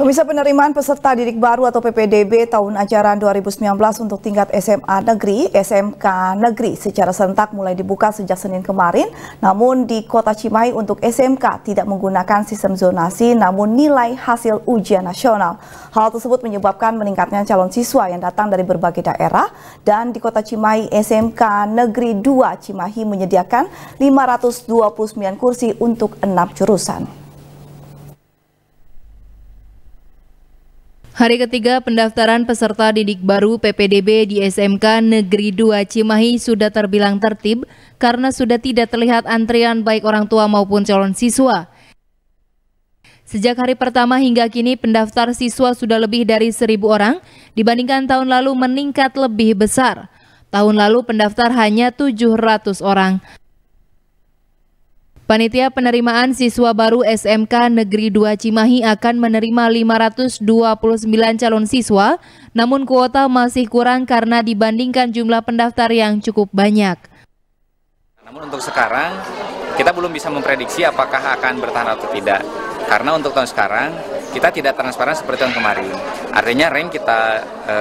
Pemirsa penerimaan peserta didik baru atau PPDB tahun ajaran 2019 untuk tingkat SMA negeri, SMK negeri secara serentak mulai dibuka sejak Senin kemarin. Namun di Kota Cimahi untuk SMK tidak menggunakan sistem zonasi namun nilai hasil ujian nasional. Hal tersebut menyebabkan meningkatnya calon siswa yang datang dari berbagai daerah dan di Kota Cimahi SMK Negeri 2 Cimahi menyediakan 529 kursi untuk enam jurusan. Hari ketiga pendaftaran peserta didik baru PPDB di SMK Negeri 2 Cimahi sudah terbilang tertib karena sudah tidak terlihat antrian baik orang tua maupun calon siswa. Sejak hari pertama hingga kini pendaftar siswa sudah lebih dari seribu orang dibandingkan tahun lalu meningkat lebih besar. Tahun lalu pendaftar hanya 700 orang. Panitia penerimaan siswa baru SMK Negeri 2 Cimahi akan menerima 529 calon siswa, namun kuota masih kurang karena dibandingkan jumlah pendaftar yang cukup banyak. Namun untuk sekarang, kita belum bisa memprediksi apakah akan bertahan atau tidak. Karena untuk tahun sekarang, kita tidak transparan seperti tahun kemarin. Artinya rank kita e,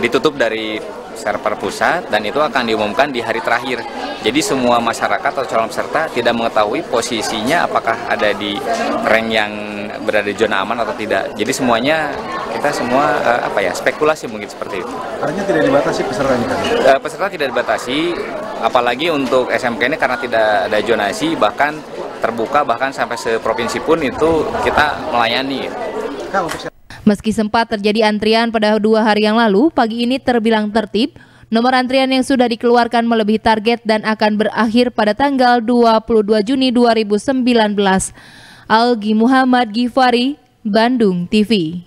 ditutup dari server pusat dan itu akan diumumkan di hari terakhir. Jadi semua masyarakat atau calon peserta tidak mengetahui posisinya apakah ada di rank yang berada di zona aman atau tidak. Jadi semuanya kita semua e, apa ya spekulasi mungkin seperti itu. Artinya tidak dibatasi pesertanya? E, eh, peserta tidak dibatasi, apalagi untuk SMK ini karena tidak ada zonasi bahkan terbuka bahkan sampai seprovinsi pun itu kita melayani. Meski sempat terjadi antrian pada dua hari yang lalu, pagi ini terbilang tertib. Nomor antrian yang sudah dikeluarkan melebihi target dan akan berakhir pada tanggal 22 Juni 2019. Algi Muhammad Gifari, Bandung TV.